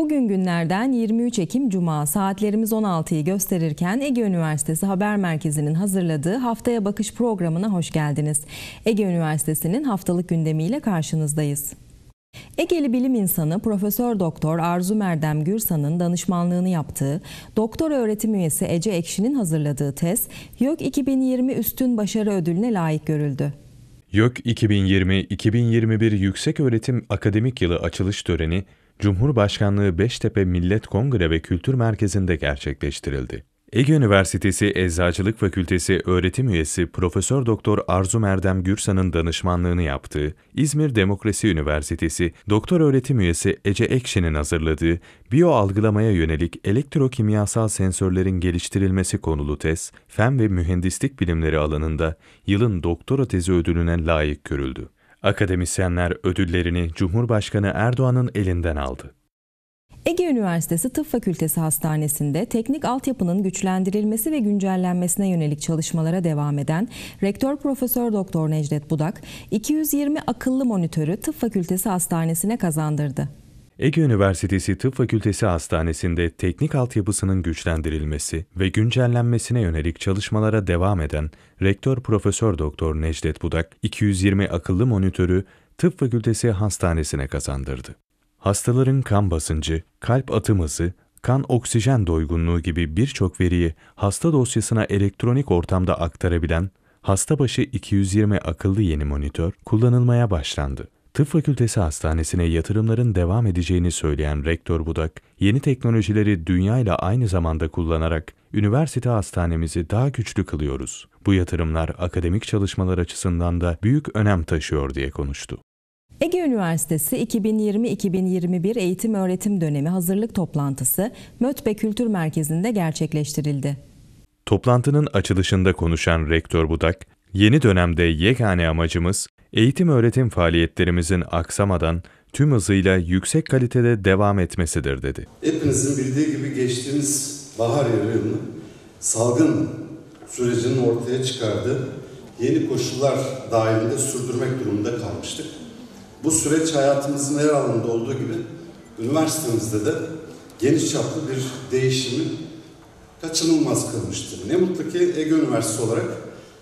Bugün günlerden 23 Ekim Cuma saatlerimiz 16'yı gösterirken Ege Üniversitesi Haber Merkezi'nin hazırladığı Haftaya Bakış programına hoş geldiniz. Ege Üniversitesi'nin haftalık gündemiyle karşınızdayız. Egeli bilim insanı Profesör Doktor Arzu Merdem Gürsan'ın danışmanlığını yaptığı, doktor öğretim üyesi Ece Ekşi'nin hazırladığı tez, YÖK 2020 Üstün Başarı Ödülüne layık görüldü. YÖK 2020-2021 Yükseköğretim Akademik Yılı açılış töreni, Cumhurbaşkanlığı Beştepe Millet Kongre ve Kültür Merkezi'nde gerçekleştirildi. Ege Üniversitesi Eczacılık Fakültesi öğretim üyesi Profesör Doktor Arzu Merdem Gürsan'ın danışmanlığını yaptığı İzmir Demokrasi Üniversitesi Doktor Öğretim Üyesi Ece Ekşen'in hazırladığı biyo yönelik elektrokimyasal sensörlerin geliştirilmesi konulu tez, fen ve mühendislik bilimleri alanında yılın doktora tezi ödülüne layık görüldü. Akademisyenler ödüllerini Cumhurbaşkanı Erdoğan'ın elinden aldı. Ege Üniversitesi Tıp Fakültesi Hastanesi'nde teknik altyapının güçlendirilmesi ve güncellenmesine yönelik çalışmalara devam eden Rektör Profesör Doktor Necdet Budak 220 akıllı monitörü Tıp Fakültesi Hastanesi'ne kazandırdı. Ege Üniversitesi Tıp Fakültesi Hastanesi'nde teknik altyapısının güçlendirilmesi ve güncellenmesine yönelik çalışmalara devam eden Rektör Profesör Doktor Necdet Budak 220 akıllı monitörü Tıp Fakültesi Hastanesi'ne kazandırdı hastaların kan basıncı, kalp atım hızı, kan oksijen doygunluğu gibi birçok veriyi hasta dosyasına elektronik ortamda aktarabilen hasta başı 220 akıllı yeni monitör kullanılmaya başlandı. Tıp Fakültesi Hastanesi'ne yatırımların devam edeceğini söyleyen Rektör Budak, yeni teknolojileri dünya ile aynı zamanda kullanarak üniversite hastanemizi daha güçlü kılıyoruz. Bu yatırımlar akademik çalışmalar açısından da büyük önem taşıyor diye konuştu. Ege Üniversitesi 2020-2021 eğitim öğretim dönemi hazırlık toplantısı Mötbe Kültür Merkezi'nde gerçekleştirildi. Toplantının açılışında konuşan Rektör Budak, yeni dönemde yegane amacımız eğitim öğretim faaliyetlerimizin aksamadan tüm hızıyla yüksek kalitede devam etmesidir dedi. Hepinizin bildiği gibi geçtiğimiz bahar yılını salgın sürecinin ortaya çıkardığı yeni koşullar dahilinde sürdürmek durumunda kalmıştık. Bu süreç hayatımızın her alanında olduğu gibi üniversitemizde de geniş çaplı bir değişimi kaçınılmaz kılmıştır. Ne mutlu ki Ege Üniversitesi olarak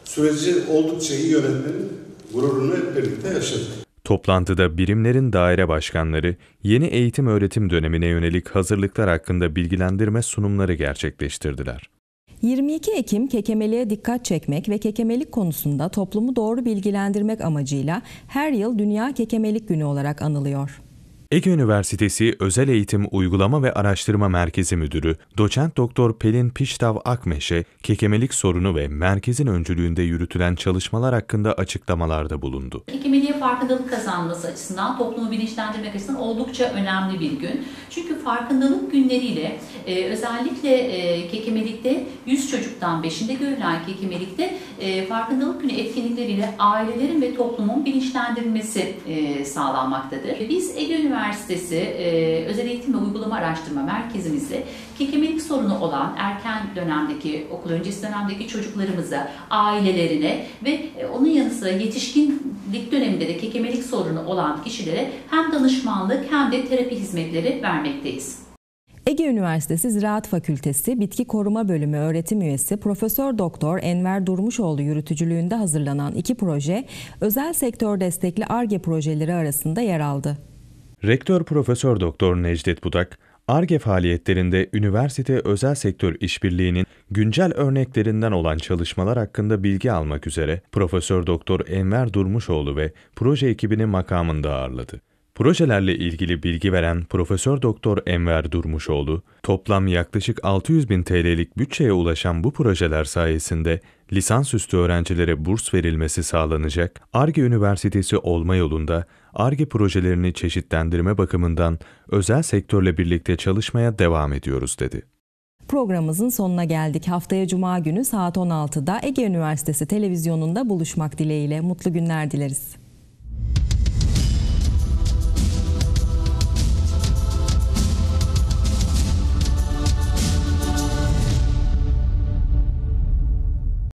süreci oldukça iyi yönetmenin gururunu hep birlikte yaşadık. Toplantıda birimlerin daire başkanları yeni eğitim öğretim dönemine yönelik hazırlıklar hakkında bilgilendirme sunumları gerçekleştirdiler. 22 Ekim kekemeliğe dikkat çekmek ve kekemelik konusunda toplumu doğru bilgilendirmek amacıyla her yıl Dünya Kekemelik Günü olarak anılıyor. Ege Üniversitesi Özel Eğitim Uygulama ve Araştırma Merkezi Müdürü Doçent Doktor Pelin Piştav Akmeş'e kekemelik sorunu ve merkezin öncülüğünde yürütülen çalışmalar hakkında açıklamalarda bulundu. Kekemeliğe farkındalık kazanması açısından toplumu bilinçlendirmek açısından oldukça önemli bir gün. Çünkü farkındalık günleriyle e, özellikle e, kekemelikte 100 çocuktan 5'inde görülen kekemelikte e, farkındalık günü etkinlikleriyle ailelerin ve toplumun bilinçlendirilmesi e, sağlanmaktadır. Biz Ege Üniversitesi Üniversitesi e, Özel Eğitim ve Uygulama Araştırma Merkezimizi, kekemelik sorunu olan erken dönemdeki, okul öncesi dönemdeki çocuklarımıza, ailelerine ve e, onun yanı sıra yetişkinlik döneminde de kekemelik sorunu olan kişilere hem danışmanlık hem de terapi hizmetleri vermekteyiz. Ege Üniversitesi Ziraat Fakültesi Bitki Koruma Bölümü öğretim üyesi Profesör Doktor Enver Durmuşoğlu yürütücülüğünde hazırlanan iki proje özel sektör destekli ARGE projeleri arasında yer aldı. Rektör Profesör Doktor Necdet Budak, ARGE faaliyetlerinde üniversite özel sektör işbirliğinin güncel örneklerinden olan çalışmalar hakkında bilgi almak üzere Profesör Doktor Enver Durmuşoğlu ve proje ekibini makamında ağırladı. Projelerle ilgili bilgi veren Profesör Doktor Enver Durmuşoğlu, toplam yaklaşık 600 bin TL'lik bütçeye ulaşan bu projeler sayesinde lisansüstü öğrencilere burs verilmesi sağlanacak, ARGE Üniversitesi olma yolunda ARGE projelerini çeşitlendirme bakımından özel sektörle birlikte çalışmaya devam ediyoruz dedi. Programımızın sonuna geldik. Haftaya Cuma günü saat 16'da Ege Üniversitesi televizyonunda buluşmak dileğiyle mutlu günler dileriz.